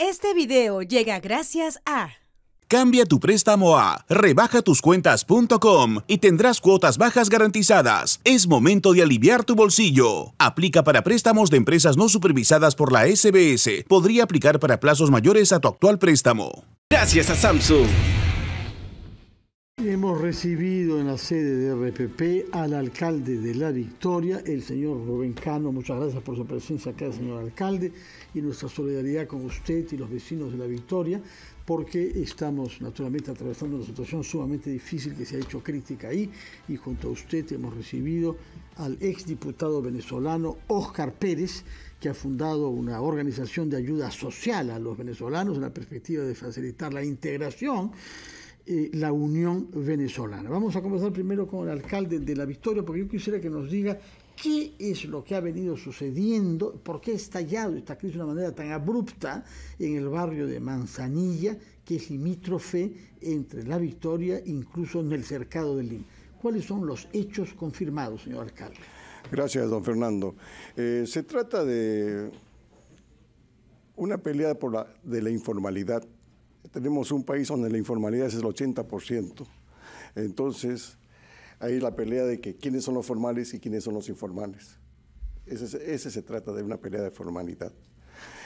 Este video llega gracias a... Cambia tu préstamo a rebajatuscuentas.com y tendrás cuotas bajas garantizadas. Es momento de aliviar tu bolsillo. Aplica para préstamos de empresas no supervisadas por la SBS. Podría aplicar para plazos mayores a tu actual préstamo. Gracias a Samsung. Hemos recibido en la sede de RPP al alcalde de La Victoria, el señor Rubén Cano. Muchas gracias por su presencia acá, señor alcalde, y nuestra solidaridad con usted y los vecinos de La Victoria, porque estamos naturalmente atravesando una situación sumamente difícil que se ha hecho crítica ahí, y junto a usted hemos recibido al exdiputado venezolano Oscar Pérez, que ha fundado una organización de ayuda social a los venezolanos en la perspectiva de facilitar la integración eh, la Unión Venezolana. Vamos a conversar primero con el alcalde de La Victoria, porque yo quisiera que nos diga qué es lo que ha venido sucediendo, por qué ha estallado esta crisis de una manera tan abrupta en el barrio de Manzanilla, que es limítrofe entre La Victoria, incluso en el cercado de Lima. ¿Cuáles son los hechos confirmados, señor alcalde? Gracias, don Fernando. Eh, se trata de una pelea por la, de la informalidad tenemos un país donde la informalidad es el 80%. Entonces, ahí la pelea de que quiénes son los formales y quiénes son los informales. Ese, se trata de una pelea de formalidad.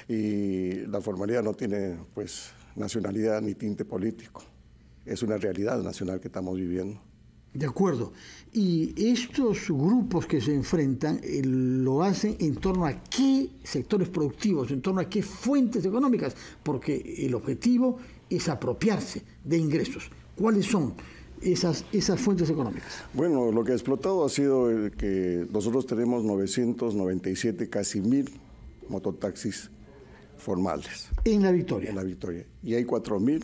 Y la formalidad no tiene, pues, nacionalidad ni tinte político. Es una realidad nacional que estamos viviendo. De acuerdo. Y estos grupos que se enfrentan eh, lo hacen en torno a qué sectores productivos, en torno a qué fuentes económicas, porque el objetivo es apropiarse de ingresos. ¿Cuáles son? Esas, esas, fuentes económicas? Bueno, lo que ha explotado ha sido que nosotros tenemos 997, casi mil mototaxis formales. En la Victoria. En la Victoria. Y hay 4.000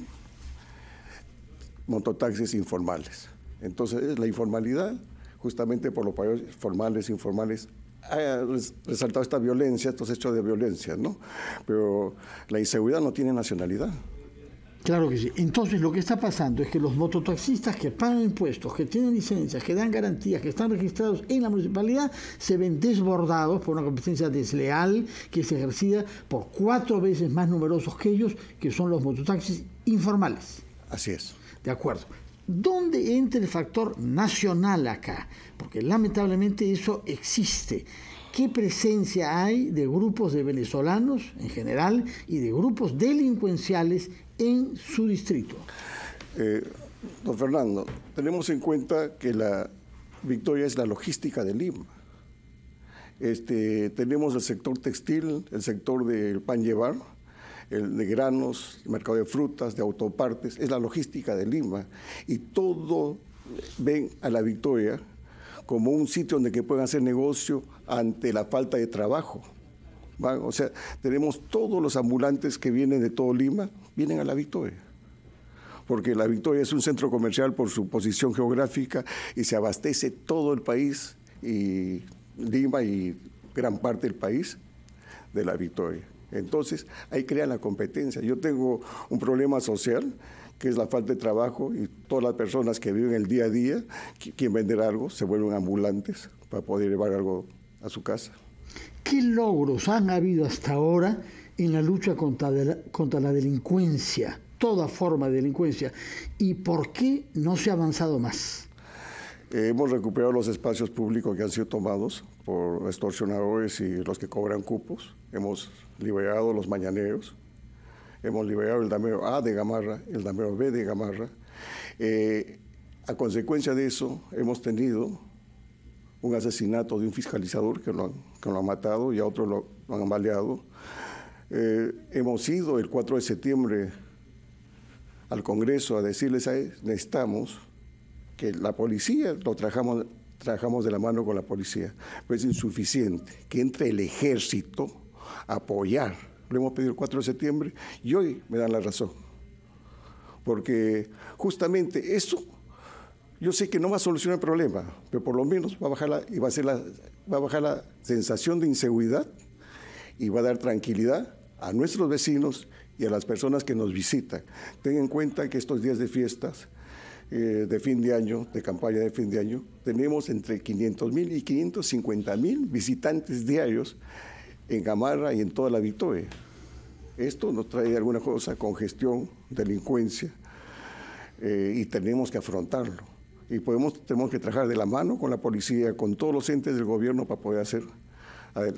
mototaxis informales. Entonces, la informalidad, justamente por los países formales, informales, ha resaltado esta violencia, estos hechos de violencia, ¿no? Pero la inseguridad no tiene nacionalidad. Claro que sí. Entonces lo que está pasando es que los mototaxistas que pagan impuestos, que tienen licencias, que dan garantías, que están registrados en la municipalidad, se ven desbordados por una competencia desleal que es ejercida por cuatro veces más numerosos que ellos, que son los mototaxis informales. Así es. De acuerdo. ¿Dónde entra el factor nacional acá? Porque lamentablemente eso existe. ¿Qué presencia hay de grupos de venezolanos en general y de grupos delincuenciales en su distrito? Eh, don Fernando, tenemos en cuenta que la victoria es la logística del Lima. Este, tenemos el sector textil, el sector del pan llevar, el de granos, mercado de frutas, de autopartes, es la logística de Lima. Y todo eh, ven a la Victoria como un sitio donde que puedan hacer negocio ante la falta de trabajo. O sea, tenemos todos los ambulantes que vienen de todo Lima, vienen a la Victoria porque La Victoria es un centro comercial por su posición geográfica y se abastece todo el país y Lima y gran parte del país de La Victoria. Entonces, ahí crean la competencia. Yo tengo un problema social, que es la falta de trabajo, y todas las personas que viven el día a día, quien vender algo, se vuelven ambulantes para poder llevar algo a su casa. ¿Qué logros han habido hasta ahora en la lucha contra la delincuencia, toda forma de delincuencia? ¿Y por qué no se ha avanzado más? Eh, hemos recuperado los espacios públicos que han sido tomados por extorsionadores y los que cobran cupos. Hemos liberado los mañaneros. Hemos liberado el damero A de Gamarra, el damero B de Gamarra. Eh, a consecuencia de eso, hemos tenido un asesinato de un fiscalizador que lo ha matado y a otro lo, han baleado. Eh, hemos ido el 4 de septiembre al Congreso a decirles, a, necesitamos que la policía, lo trabajamos, trabajamos de la mano con la policía, pero pues es insuficiente que entre el ejército a apoyar. Lo hemos pedido el 4 de septiembre y hoy me dan la razón. Porque justamente eso, yo sé que no va a solucionar el problema, pero por lo menos va a bajar la, y va a ser la, va a bajar la sensación de inseguridad y va a dar tranquilidad a nuestros vecinos y a las personas que nos visitan. Ten en cuenta que estos días de fiestas eh, de fin de año, de campaña de fin de año, tenemos entre 500 y 550 visitantes diarios en Gamarra y en toda la Victoria. Esto nos trae alguna cosa, congestión, delincuencia, eh, y tenemos que afrontarlo. Y podemos, tenemos que trabajar de la mano con la policía, con todos los entes del gobierno para poder hacer,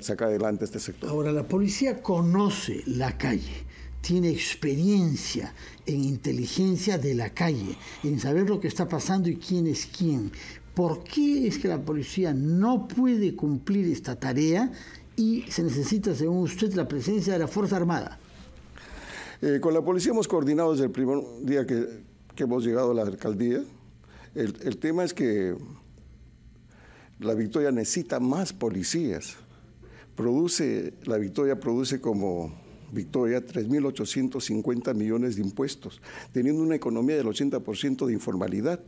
sacar adelante este sector. Ahora, la policía conoce la calle tiene experiencia en inteligencia de la calle, en saber lo que está pasando y quién es quién. ¿Por qué es que la policía no puede cumplir esta tarea y se necesita, según usted, la presencia de la Fuerza Armada? Eh, con la policía hemos coordinado desde el primer día que, hemos llegado a la alcaldía. El, tema es que la victoria necesita más policías. Produce, la victoria produce como Victoria 3.850 millones de impuestos, teniendo una economía del 80% de informalidad.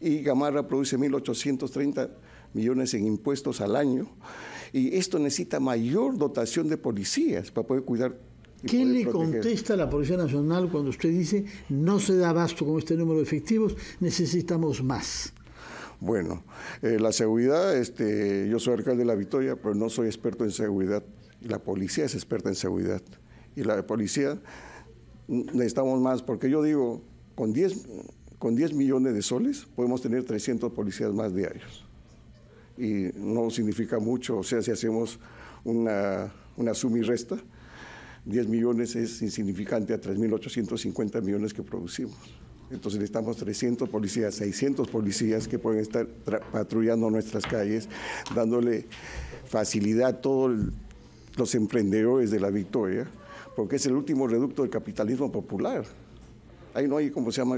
Y Gamarra produce 1.830 millones en impuestos al año. Y esto necesita mayor dotación de policías para poder cuidar. ¿Qué le contesta contesta la Policía Nacional cuando usted dice no se da abasto con este número de efectivos, necesitamos más? Bueno, eh, la seguridad, este, yo soy alcalde de La Victoria, pero no soy experto en seguridad. La policía es experta en seguridad y la policía, necesitamos más, porque yo digo, con 10, con 10 millones de soles podemos tener 300 policías más diarios. Y no significa mucho, o sea, si hacemos una, una suma y resta, 10 millones es insignificante a 3.850 millones que producimos. Entonces necesitamos 300 policías, 600 policías que pueden estar patrullando nuestras calles, dándole facilidad a todos los emprendedores de la victoria porque es el último reducto del capitalismo popular. Ahí no hay, como se llama,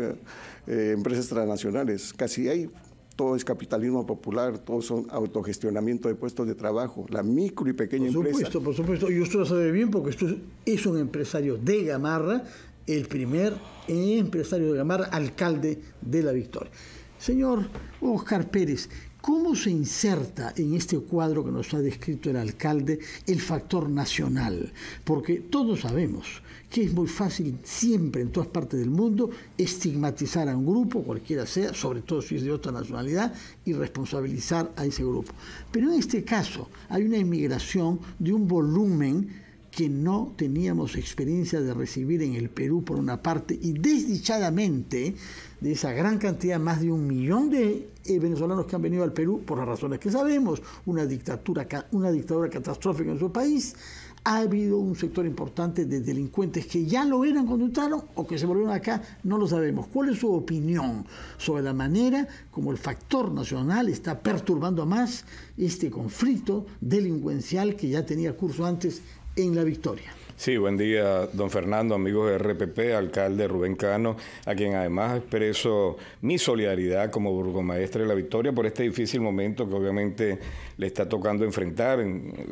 eh, empresas transnacionales, casi hay. Todo es capitalismo popular, todo son autogestionamiento de puestos de trabajo, la micro y pequeña empresa. por supuesto, Por supuesto, y usted lo sabe bien porque usted es un empresario de Gamarra, el primer empresario de Gamarra, alcalde de La Victoria. Señor Oscar Pérez, ¿Cómo se inserta en este cuadro que nos ha descrito el alcalde el factor nacional? Porque todos sabemos que es muy fácil siempre en todas partes del mundo estigmatizar a un grupo, cualquiera sea, sobre todo si es de otra nacionalidad, y responsabilizar a ese grupo. Pero en este caso hay una inmigración de un volumen que no teníamos experiencia de recibir en el Perú por una parte y desdichadamente de esa gran cantidad, más de un millón de eh, venezolanos que han venido al Perú por las razones que sabemos, una dictadura, una dictadura catastrófica en su país, ha habido un sector importante de delincuentes que ya lo eran cuando entraron o que se volvieron acá, no lo sabemos. ¿Cuál es su opinión sobre la manera como el factor nacional está perturbando más este conflicto delincuencial que ya tenía curso antes en la victoria. Sí, buen día, don Fernando, amigos de RPP, alcalde Rubén Cano, a quien además expreso mi solidaridad como burgomaestre de la Victoria por este difícil momento que obviamente le está tocando enfrentar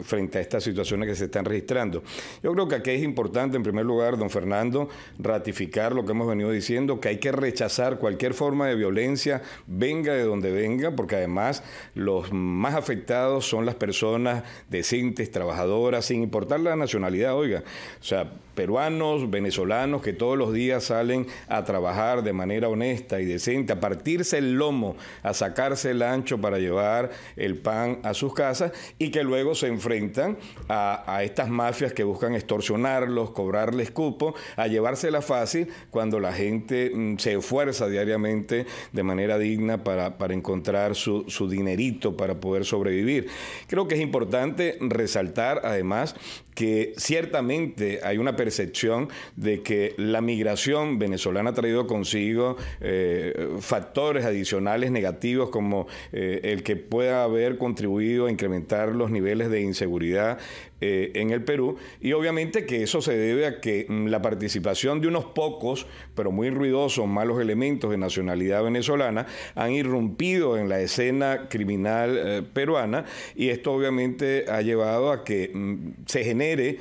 frente a estas situaciones que se están registrando. Yo creo que aquí es importante, en primer lugar, don Fernando, ratificar lo que hemos venido diciendo, que hay que rechazar cualquier forma de violencia, venga de donde venga, porque además los más afectados son las personas decentes, trabajadoras, sin importar la nacionalidad, oiga o sea, peruanos, venezolanos que todos los días salen a trabajar de manera honesta y decente, a partirse el lomo, a sacarse el ancho para llevar el pan a sus casas y que luego se enfrentan a, estas mafias que buscan extorsionarlos, cobrarles cupo, a llevársela fácil cuando la gente mm, se esfuerza diariamente de manera digna para, encontrar su, su dinerito para poder sobrevivir. Creo que es importante resaltar además que ciertamente hay una percepción de que la migración venezolana ha traído consigo eh, factores adicionales negativos como eh, el que pueda haber contribuido a incrementar los niveles de inseguridad eh, en el Perú y obviamente que eso se debe a que mm, la participación de unos pocos pero muy ruidosos malos elementos de nacionalidad venezolana han irrumpido en la escena criminal peruana y esto obviamente ha llevado a que mm, se genere eh,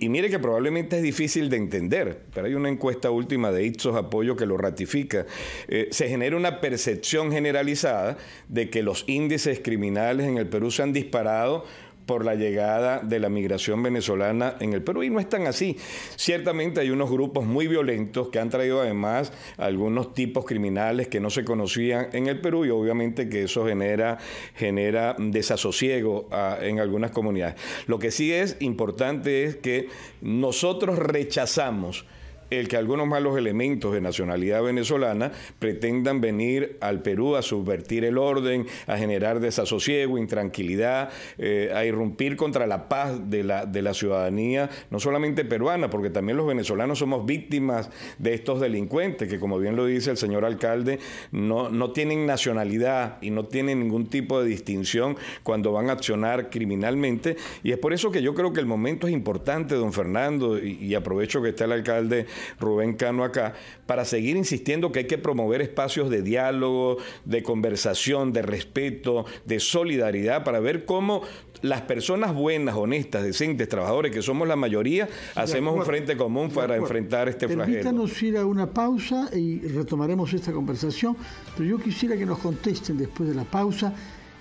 y, mire que probablemente es difícil de entender, pero hay una encuesta última de Ipsos Apoyo que lo ratifica, eh, se genera una percepción generalizada de que los índices criminales en el Perú se han disparado por la llegada de la migración venezolana en el Perú. Y no es tan así. Ciertamente hay unos grupos muy violentos que han traído además algunos tipos criminales que no se conocían en el Perú y obviamente que eso genera, genera desasosiego ah, en algunas comunidades. Lo que sí es importante es que nosotros rechazamos el que algunos malos elementos de nacionalidad venezolana pretendan venir al Perú a subvertir el orden, a generar desasosiego, intranquilidad, eh, a irrumpir contra la paz de la, de la ciudadanía, no solamente peruana, porque también los venezolanos somos víctimas de estos delincuentes que, como bien lo dice el señor alcalde, no, no tienen nacionalidad y no tienen ningún tipo de distinción cuando van a accionar criminalmente. Y es por eso que yo creo que el momento es importante, don Fernando, y aprovecho que está el alcalde Rubén Cano acá, para seguir insistiendo que hay que promover espacios de diálogo, de conversación, de respeto, de solidaridad, para ver cómo las personas buenas, honestas, decentes, trabajadores, que somos la mayoría, hacemos un frente común para enfrentar este Permítanos flagelo. Permítanos ir a una pausa y retomaremos esta conversación, pero yo quisiera que nos contesten después de la pausa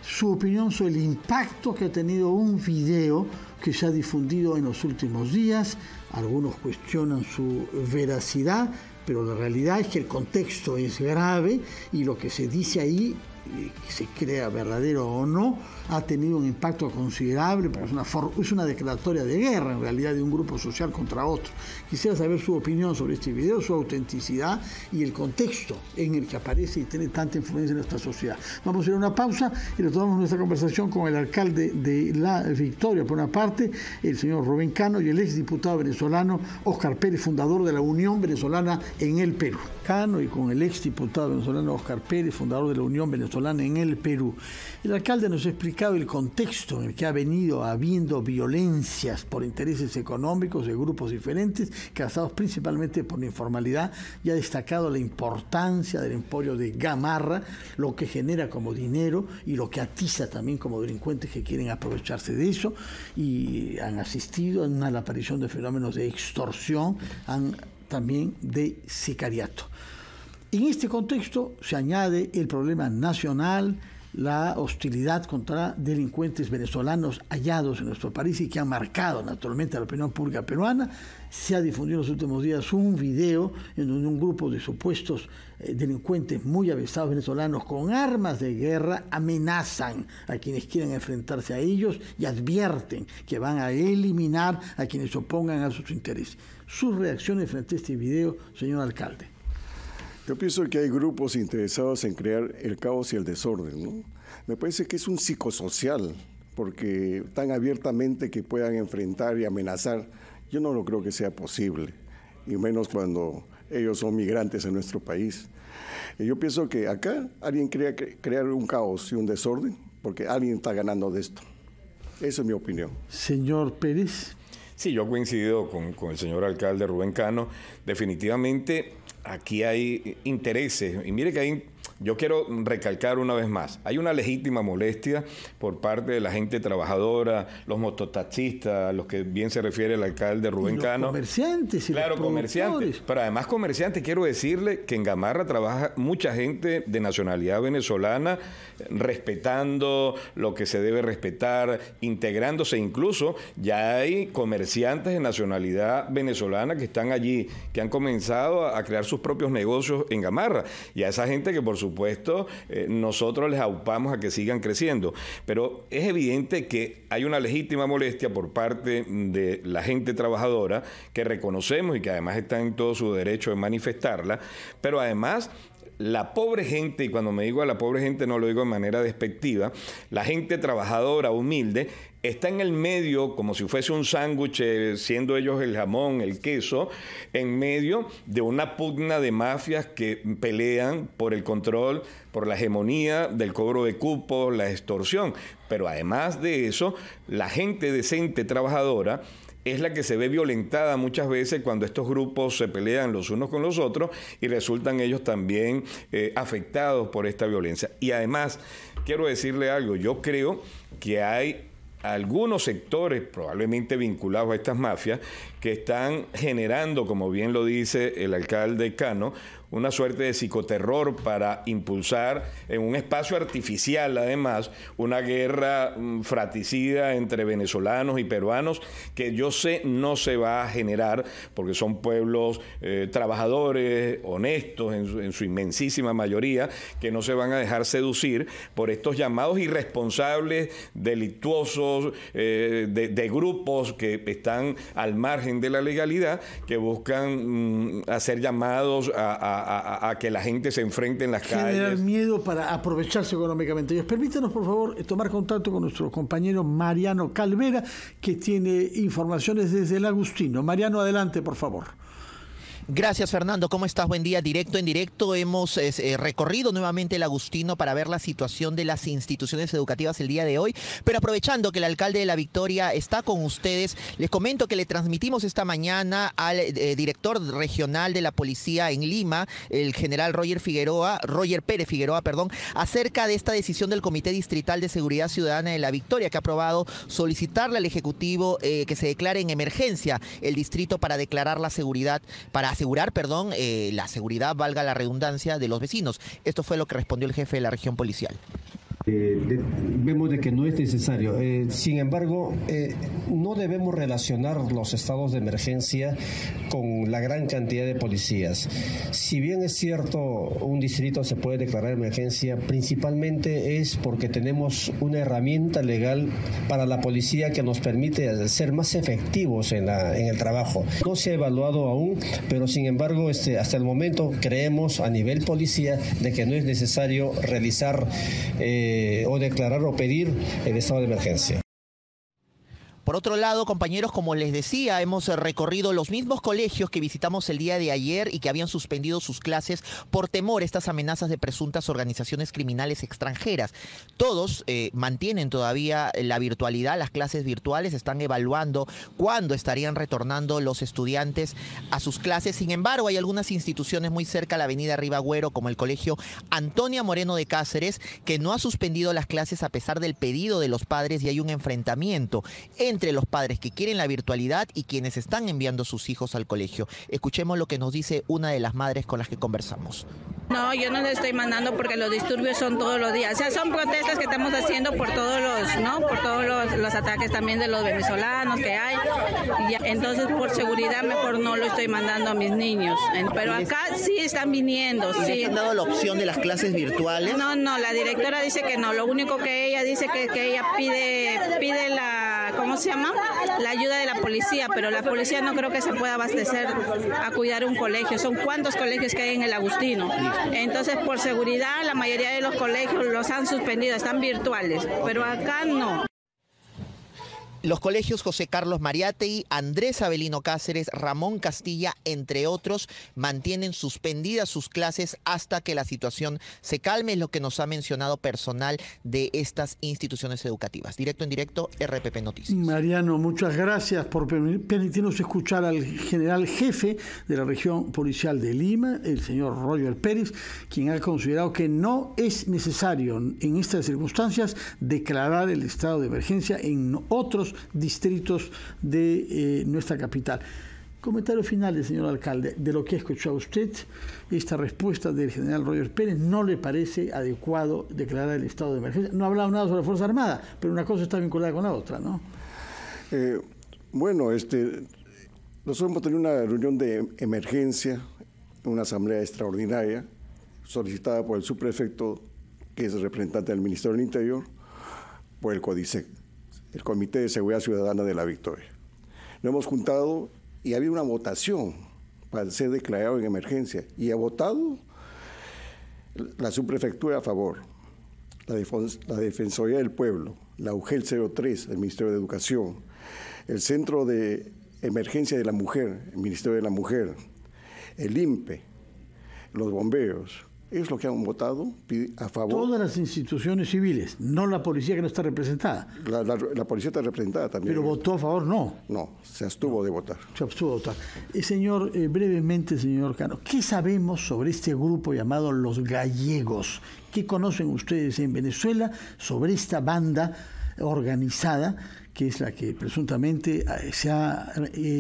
su opinión sobre el impacto que ha tenido un video que se ha difundido en los últimos días. Algunos cuestionan su veracidad, pero la realidad es que el contexto es grave y lo que se dice ahí que se crea verdadero o no, ha tenido un impacto considerable, porque es una, es una declaratoria de guerra en realidad de un grupo social contra otro. Quisiera saber su opinión sobre este video, su autenticidad y el contexto en el que aparece y tiene tanta influencia en nuestra sociedad. Vamos a hacer una pausa y retomamos nuestra conversación con el alcalde de La Victoria, por una parte, el señor Rubén Cano y el ex diputado venezolano Oscar Pérez, fundador de la Unión Venezolana en el Perú y con el ex diputado venezolano Oscar Pérez, fundador de la Unión Venezolana en el Perú. El alcalde nos ha explicado el contexto en el que ha venido habiendo violencias por intereses económicos de grupos diferentes, casados principalmente por la informalidad, y ha destacado la importancia del emporio de Gamarra, lo que genera como dinero y lo que atiza también como delincuentes que quieren aprovecharse de eso y han asistido a la aparición de fenómenos de extorsión, han también de sicariato. En este contexto se añade el problema nacional, la hostilidad contra delincuentes venezolanos hallados en nuestro país y que han marcado naturalmente a la opinión pública peruana. Se ha difundido en los últimos días un video en donde un grupo de supuestos eh, delincuentes muy avesados venezolanos con armas de guerra amenazan a quienes quieran enfrentarse a ellos y advierten que van a eliminar a quienes opongan a sus intereses. Sus reacciones frente a este video, señor alcalde. Yo pienso que hay grupos interesados en crear el caos y el desorden. Me parece que es un psicosocial, porque tan abiertamente que puedan enfrentar y amenazar, yo no lo creo que sea posible, y menos cuando ellos son migrantes en nuestro país. yo pienso que acá alguien crea crear un caos y un desorden porque alguien está ganando de esto. Esa es mi opinión. Señor Pérez. Sí, yo coincido con, con el señor alcalde Rubén Cano. Definitivamente aquí hay intereses. Y mire que hay yo quiero recalcar una vez más, hay una legítima molestia por parte de la gente trabajadora, los mototaxistas, a los que bien se refiere el alcalde Rubén los Cano. Comerciantes, y claro, comerciantes. Pero además comerciantes, quiero decirle que en Gamarra trabaja mucha gente de nacionalidad venezolana, respetando lo que se debe respetar, integrándose incluso, ya hay comerciantes de nacionalidad venezolana que están allí, que han comenzado a, a crear sus propios negocios en Gamarra. Y a esa gente que por su supuesto, eh, nosotros les aupamos a que sigan creciendo. Pero es evidente que hay una legítima molestia por parte de la gente trabajadora que reconocemos y que además está en todo su derecho de manifestarla, pero además la pobre gente, y cuando me digo a la pobre gente no lo digo de manera despectiva, la gente trabajadora, humilde, está en el medio, como si fuese un sándwich, eh, siendo ellos el jamón, el queso, en medio de una pugna de mafias que pelean por el control, por la hegemonía del cobro de cupos, la extorsión. Pero además de eso, la gente decente, trabajadora, es la que se ve violentada muchas veces cuando estos grupos se pelean los unos con los otros y resultan ellos también eh, afectados por esta violencia. Y además, quiero decirle algo, yo creo que hay algunos sectores probablemente vinculados a estas mafias que están generando, como bien lo dice el alcalde Cano, una suerte de psicoterror para impulsar en un espacio artificial, además, una guerra mm, fraticida entre venezolanos y peruanos que yo sé no se va a generar porque son pueblos eh, trabajadores, honestos en su, inmensísima mayoría, que no se van a dejar seducir por estos llamados irresponsables, delictuosos, eh, de, grupos que están al margen de la legalidad, que buscan mm, hacer llamados a a, que la gente se enfrente en las Generar calles. miedo para aprovecharse económicamente. Dios, permítanos, por favor, eh, tomar contacto con nuestro compañero Mariano Calvera, que tiene informaciones desde el Agustino. Mariano, adelante, por favor. Gracias Fernando, ¿cómo estás? Buen día, directo en directo. Hemos eh, recorrido nuevamente el Agustino para ver la situación de las instituciones educativas el día de hoy, pero aprovechando que el alcalde de La Victoria está con ustedes, les comento que le transmitimos esta mañana al eh, director regional de la policía en Lima, el general Roger Figueroa, Roger Pérez Figueroa, perdón, acerca de esta decisión del Comité Distrital de Seguridad Ciudadana de La Victoria que ha aprobado solicitarle al Ejecutivo eh, que se declare en emergencia el distrito para declarar la seguridad para asegurar, perdón, eh, la seguridad, valga la redundancia, de los vecinos. Esto fue lo que respondió el jefe de la región policial. Este, vemos de que no es necesario. Eh, sin embargo, eh, no debemos relacionar los estados de emergencia con la gran cantidad de policías. Si bien es cierto, un distrito se puede declarar emergencia, principalmente es porque tenemos una herramienta legal para la policía que nos permite ser más efectivos en, el trabajo. No se ha evaluado aún, pero sin embargo, este, hasta el momento creemos a nivel policía de que no es necesario realizar... Eh, eh, o declarar o pedir el estado de emergencia. Por otro lado, compañeros, como les decía, hemos eh, recorrido los mismos colegios que visitamos el día de ayer y que habían suspendido sus clases por temor a estas amenazas de presuntas organizaciones criminales extranjeras. Todos eh, mantienen todavía la virtualidad, las clases virtuales, están evaluando cuándo estarían retornando los estudiantes a sus clases. Sin embargo, hay algunas instituciones muy cerca a la avenida Ribagüero, como el colegio Antonia Moreno de Cáceres, que no ha suspendido las clases a pesar del pedido de los padres y hay un enfrentamiento en entre los padres que quieren la virtualidad y quienes están enviando sus hijos al colegio. Escuchemos lo que nos dice una de las madres con las que conversamos. No, yo no le estoy mandando porque los disturbios son todos los días. O sea, son protestas que estamos haciendo por todos los, ¿no? Por todos los, los ataques también de los venezolanos que hay. Y entonces, por seguridad, mejor no lo estoy mandando a mis niños. Pero acá sí están viniendo. sí. han dado la opción de las clases virtuales? No, no, la directora dice que no. Lo único que ella dice que, que ella pide, pide la ¿cómo se llama? La ayuda de la policía, pero la policía no creo que se pueda abastecer a cuidar un colegio. Son cuántos colegios que hay en el Agustino. Entonces, por seguridad, la mayoría de los colegios los han suspendido, están virtuales, pero acá no. Los colegios José Carlos Mariate y Andrés Avelino Cáceres, Ramón Castilla, entre otros, mantienen suspendidas sus clases hasta que la situación se calme, es lo que nos ha mencionado personal de estas instituciones educativas. Directo en directo, RPP Noticias. Mariano, muchas gracias por permitirnos escuchar al general jefe de la región policial de Lima, el señor Roger Pérez, quien ha considerado que no es necesario en estas circunstancias declarar el estado de emergencia en otros distritos de eh, nuestra capital. Comentario final, señor alcalde, de lo que ha escuchado usted, esta respuesta del general Roger Pérez no le parece adecuado declarar el estado de emergencia. No ha hablado nada sobre la Fuerza Armada, pero una cosa está vinculada con la otra, ¿no? Eh, bueno, este, nosotros hemos tenido una reunión de emergencia, una asamblea extraordinaria, solicitada por el subprefecto, que es representante del Ministerio del Interior, por el CODISEC el Comité de Seguridad Ciudadana de la Victoria. Lo hemos juntado y ha habido una votación para ser declarado en emergencia y ha votado la subprefectura a favor, la, la Defensoría del Pueblo, la UGEL 03, el Ministerio de Educación, el Centro de Emergencia de la Mujer, el Ministerio de la Mujer, el INPE, los bomberos, es lo que han votado a favor. Todas las instituciones civiles, no la policía que no está representada. La, policía está representada también. Pero votó a favor, no. No, se abstuvo de votar. Se abstuvo de votar. Eh, señor, eh, brevemente, señor Cano, ¿qué sabemos sobre este grupo llamado los gallegos? ¿Qué conocen ustedes en Venezuela sobre esta banda organizada que es la que presuntamente eh, eh,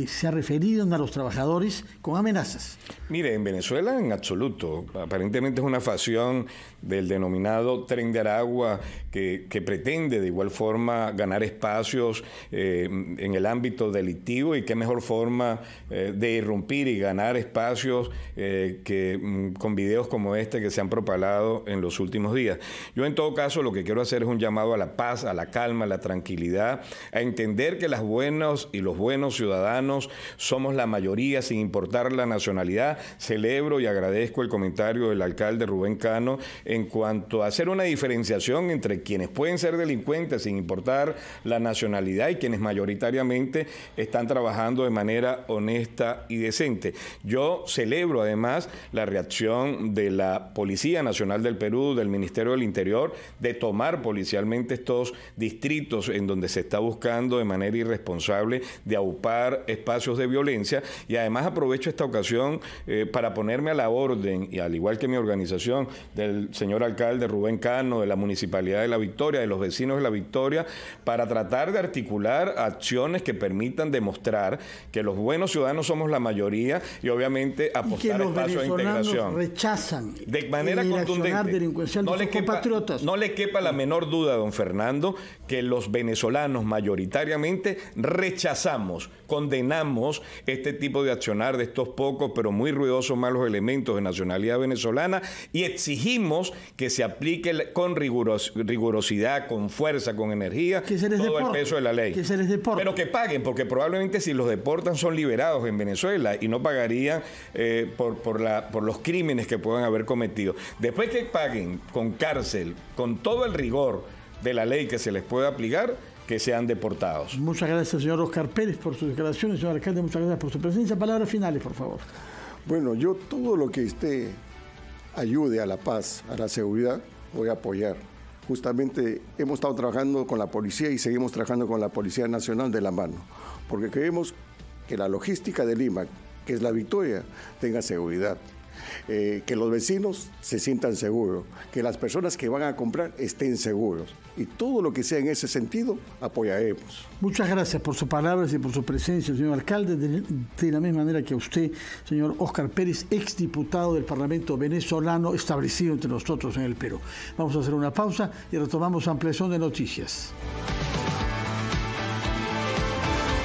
se ha, referido a los trabajadores con amenazas. Mire, en Venezuela en absoluto. Aparentemente es una facción del denominado tren de Aragua que, pretende de igual forma ganar espacios eh, en el ámbito delictivo y qué mejor forma de irrumpir y ganar espacios que mm, con videos como este que se han propagado en los últimos días. Yo en todo caso lo que quiero hacer es un llamado a la paz, a la calma, a la tranquilidad a entender que las buenas y los buenos ciudadanos somos la mayoría sin importar la nacionalidad. Celebro y agradezco el comentario del alcalde Rubén Cano en cuanto a hacer una diferenciación entre quienes pueden ser delincuentes sin importar la nacionalidad y quienes mayoritariamente están trabajando de manera honesta y decente. Yo celebro además la reacción de la Policía Nacional del Perú, del Ministerio del Interior, de tomar policialmente estos distritos en donde se está buscando buscando de manera irresponsable de aupar espacios de violencia. Y además aprovecho esta ocasión eh, para ponerme a la orden, y al igual que mi organización, del señor alcalde Rubén Cano, de la Municipalidad de La Victoria, de los vecinos de La Victoria, para tratar de articular acciones que permitan demostrar que los buenos ciudadanos somos la mayoría y obviamente apostar y que los espacios de integración. rechazan de manera contundente. No le, quepa, no le quepa la menor duda, don Fernando, que los venezolanos mayoritariamente rechazamos, condenamos este tipo de accionar de estos pocos pero muy ruidosos malos elementos de nacionalidad venezolana y exigimos que se aplique con rigurosidad, con fuerza, con energía, todo el peso de la ley. Pero que paguen, porque probablemente si los deportan son liberados en Venezuela y no pagarían eh, por, los crímenes que puedan haber cometido. Después que paguen con cárcel, con todo el rigor de la ley que se les pueda aplicar, que sean deportados. Muchas gracias, señor Oscar Pérez, por sus declaraciones. Señor alcalde, muchas gracias por su presencia. Palabras finales, por favor. Bueno, yo todo lo que esté ayude a la paz, a la seguridad, voy a apoyar. Justamente hemos estado trabajando con la policía y seguimos trabajando con la Policía Nacional de la mano, porque creemos que la logística de Lima, que es la victoria, tenga seguridad. Eh, que los vecinos se sientan seguros, que las personas que van a comprar estén seguros. Y todo lo que sea en ese sentido, apoyaremos. Muchas gracias por sus palabras y por su presencia, señor alcalde. De, de la misma manera que usted, señor Oscar Pérez, exdiputado del Parlamento venezolano establecido entre nosotros en el Perú. Vamos a hacer una pausa y retomamos ampliación de noticias.